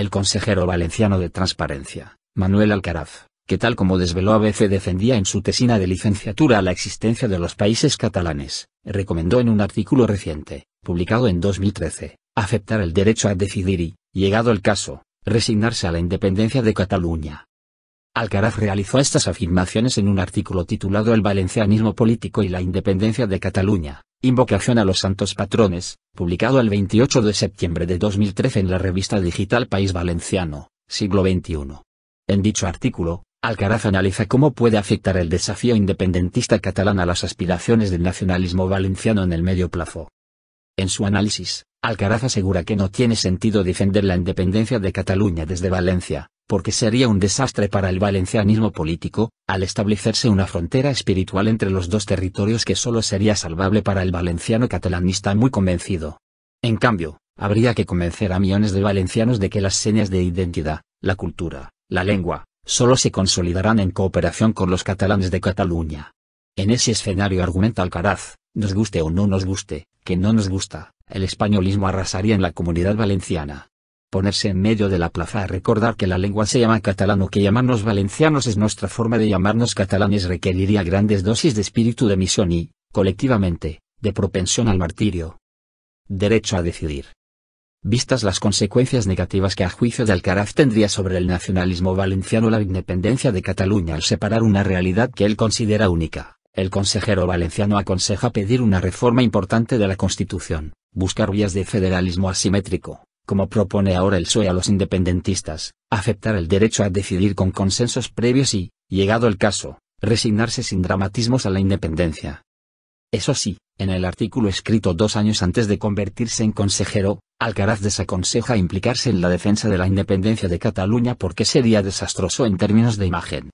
El consejero valenciano de Transparencia, Manuel Alcaraz, que tal como desveló veces defendía en su tesina de licenciatura la existencia de los países catalanes, recomendó en un artículo reciente, publicado en 2013, aceptar el derecho a decidir y, llegado el caso, resignarse a la independencia de Cataluña. Alcaraz realizó estas afirmaciones en un artículo titulado El valencianismo político y la independencia de Cataluña, Invocación a los Santos Patrones, publicado el 28 de septiembre de 2013 en la revista digital País Valenciano, siglo XXI. En dicho artículo, Alcaraz analiza cómo puede afectar el desafío independentista catalán a las aspiraciones del nacionalismo valenciano en el medio plazo. En su análisis, Alcaraz asegura que no tiene sentido defender la independencia de Cataluña desde Valencia, porque sería un desastre para el valencianismo político, al establecerse una frontera espiritual entre los dos territorios que solo sería salvable para el valenciano catalanista muy convencido. En cambio, habría que convencer a millones de valencianos de que las señas de identidad, la cultura, la lengua, solo se consolidarán en cooperación con los catalanes de Cataluña. En ese escenario argumenta Alcaraz, nos guste o no nos guste, que no nos gusta, el españolismo arrasaría en la comunidad valenciana ponerse en medio de la plaza a recordar que la lengua se llama catalán o que llamarnos valencianos es nuestra forma de llamarnos catalanes requeriría grandes dosis de espíritu de misión y, colectivamente, de propensión al martirio. Derecho a decidir. Vistas las consecuencias negativas que a juicio de Alcaraz tendría sobre el nacionalismo valenciano la independencia de Cataluña al separar una realidad que él considera única, el consejero valenciano aconseja pedir una reforma importante de la Constitución, buscar vías de federalismo asimétrico, como propone ahora el SOE a los independentistas, aceptar el derecho a decidir con consensos previos y, llegado el caso, resignarse sin dramatismos a la independencia. Eso sí, en el artículo escrito dos años antes de convertirse en consejero, Alcaraz desaconseja implicarse en la defensa de la independencia de Cataluña porque sería desastroso en términos de imagen.